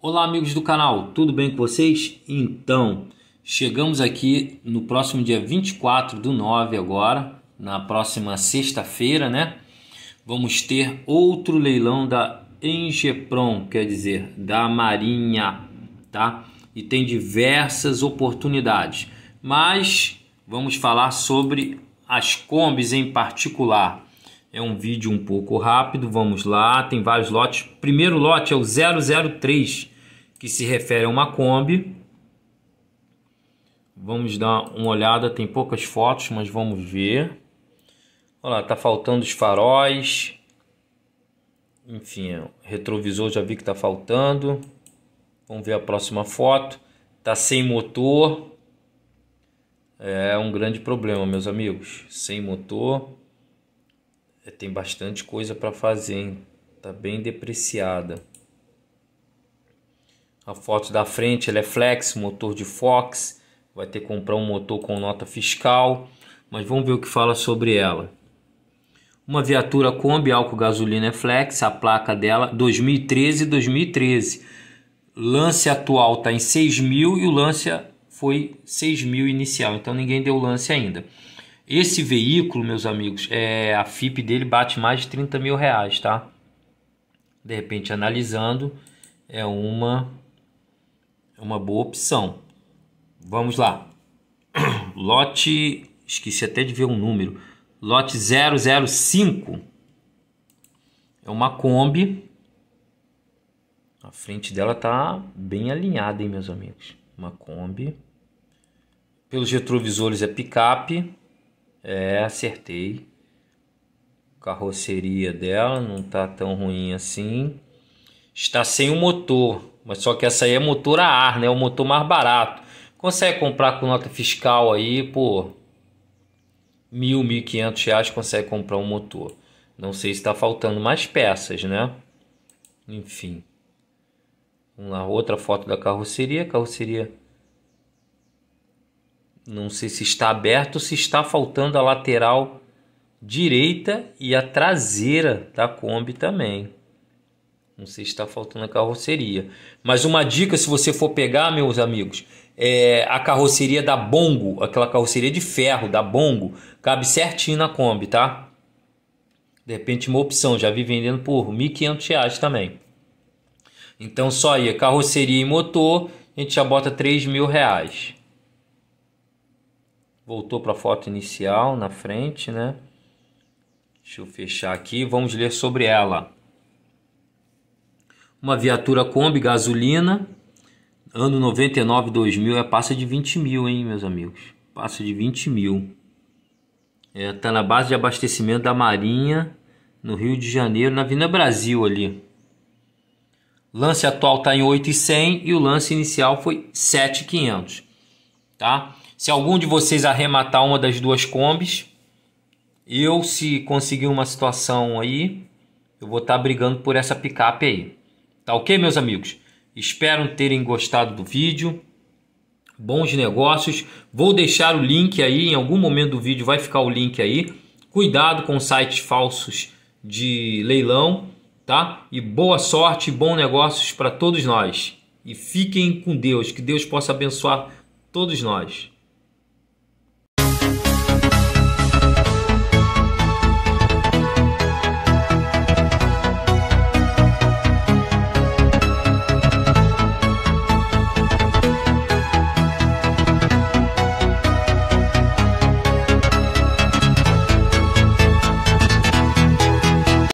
Olá, amigos do canal, tudo bem com vocês? Então, chegamos aqui no próximo dia 24 do 9, agora, na próxima sexta-feira, né? Vamos ter outro leilão da Engepron, quer dizer, da Marinha, tá? E tem diversas oportunidades, mas vamos falar sobre as combis em particular. É um vídeo um pouco rápido, vamos lá, tem vários lotes. Primeiro lote é o 003, que se refere a uma Kombi. Vamos dar uma olhada, tem poucas fotos, mas vamos ver. Olha lá, tá faltando os faróis. Enfim, retrovisor já vi que tá faltando. Vamos ver a próxima foto. Tá sem motor. É um grande problema, meus amigos. Sem motor. É, tem bastante coisa para fazer, hein? tá bem depreciada. A foto da frente ela é flex, motor de Fox, vai ter que comprar um motor com nota fiscal, mas vamos ver o que fala sobre ela. Uma viatura Kombi álcool gasolina é flex, a placa dela 2013 2013. Lance atual está em 6 mil e o lance foi 6 mil inicial, então ninguém deu lance ainda. Esse veículo, meus amigos, é a FIP dele bate mais de 30 mil reais, tá? De repente, analisando, é uma, é uma boa opção. Vamos lá. Lote, esqueci até de ver um número. Lote 005 é uma Kombi. A frente dela tá bem alinhada, hein, meus amigos? Uma Kombi. Pelos retrovisores é picape é, acertei. Carroceria dela não tá tão ruim assim. Está sem o motor, mas só que essa aí é motor a ar, né? É o motor mais barato. Consegue comprar com nota fiscal aí por mil, mil quinhentos reais consegue comprar um motor. Não sei se está faltando mais peças, né? Enfim. uma outra foto da carroceria. Carroceria não sei se está aberto, se está faltando a lateral direita e a traseira da Kombi também. Não sei se está faltando a carroceria. Mas uma dica, se você for pegar, meus amigos, é a carroceria da Bongo, aquela carroceria de ferro da Bongo, cabe certinho na Kombi, tá? De repente uma opção, já vi vendendo por R$ 1.500 também. Então só aí, carroceria e motor, a gente já bota R$ 3.000. Voltou para a foto inicial na frente, né? Deixa eu fechar aqui, vamos ler sobre ela. Uma viatura Kombi gasolina, ano 99, 2000, é passa de 20 mil, hein, meus amigos? Passa de 20 mil. É, tá na base de abastecimento da Marinha, no Rio de Janeiro, na Vina Brasil ali. Lance atual tá em 8,100 e o lance inicial foi 7,500, tá? Se algum de vocês arrematar uma das duas combis, eu se conseguir uma situação aí, eu vou estar tá brigando por essa picape aí. Tá ok, meus amigos? Espero terem gostado do vídeo. Bons negócios. Vou deixar o link aí, em algum momento do vídeo vai ficar o link aí. Cuidado com sites falsos de leilão, tá? E boa sorte, bons negócios para todos nós. E fiquem com Deus, que Deus possa abençoar todos nós.